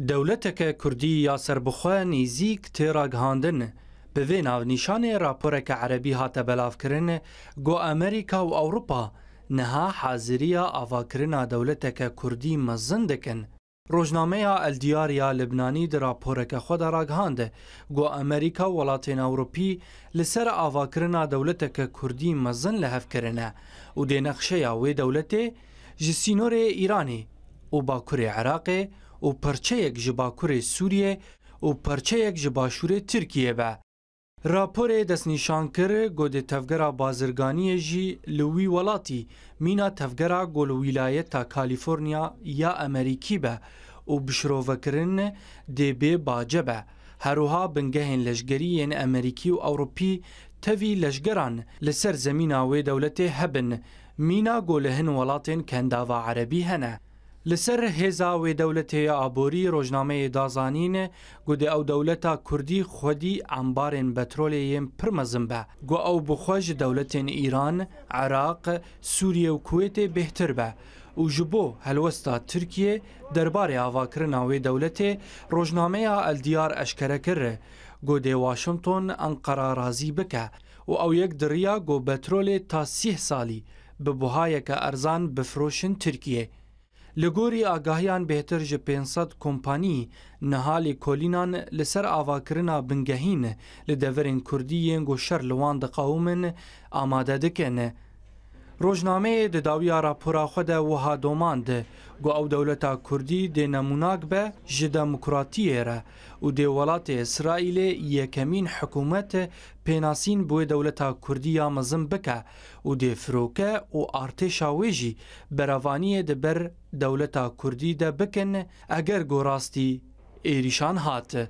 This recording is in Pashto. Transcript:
دەولەتێکە کوردی یاسربخوا نزیک تێراگەهاندن bi vê navnîşanê raporeke erebî hate belavkirin got Amerîka û Ewropa niha haziriya avakirina dewleteke Kurdî mezin dikin. Rojnameya Eldiyariya Libnanî di raporeke xwe de raghande, got Amerîka welatên Ewropî li ser avakirina dewleteke Kurdî mezin li hevkirine û dênexşeya wê dewletê ji sînorê Îranê û bakurê Iraqê û perçeyek ji bakurê Sûriyê û perçeyek ji başûrê Tirkiye be. Raporê destnîşan kir godê tevgera bazirganiyê jî li wî welatî mîna tevgera gol wîlayeta Kalîforniya ya Amerîkî be û bişirovekirin dê bê bace be. Heroha bingehên leşgeriyên Amerîkî û Ewropî tevî leşgeran li ser zemîna wê dewletê hebin. Mîna golehên welatên kendava erebî hene. لسر هێزا وێ دەولەتەیە ئابۆری ڕۆژنامەیە دازانینە گودێ ئەو دەولەتا کوردی خودی ئەمبارên بەترۆلێیم پرمەزم بە گو ئەو بخۆش دەولەتێن ئیران، عێراق، سووریە و کوێتێ بهتر بە. و ji bo helwesta Tirkiye derbarê avakirina wê dewletê rojnameya eldiyar eşkere kirre godê Washington Enqara razî bike û ew yek diriya go betrolê ta sih salî bi buhayeke erzan bifroşin Tirkiye. لگوری آگاهیان بهتر جه 500 کمپانی نهالی کولینان لسر آواکرنا بنگهین لدورین کردیین گوشر لوان دقاومن آماده دکن ڕۆژنامەیە دەداویا راپۆرا خودە وها دۆماندە گو ئەو دەولەتا کوردی دێنەموناک بە ji demokratiyêre û dê welatê İsraîlê yekemîn hikûmetê pênasîn boê dewleta Kurdî ya mezin bike û dê firoke û artêşa wê jî beravaniyê di ber dewleta Kurdî de bikin eger gorastî êrîşan hate.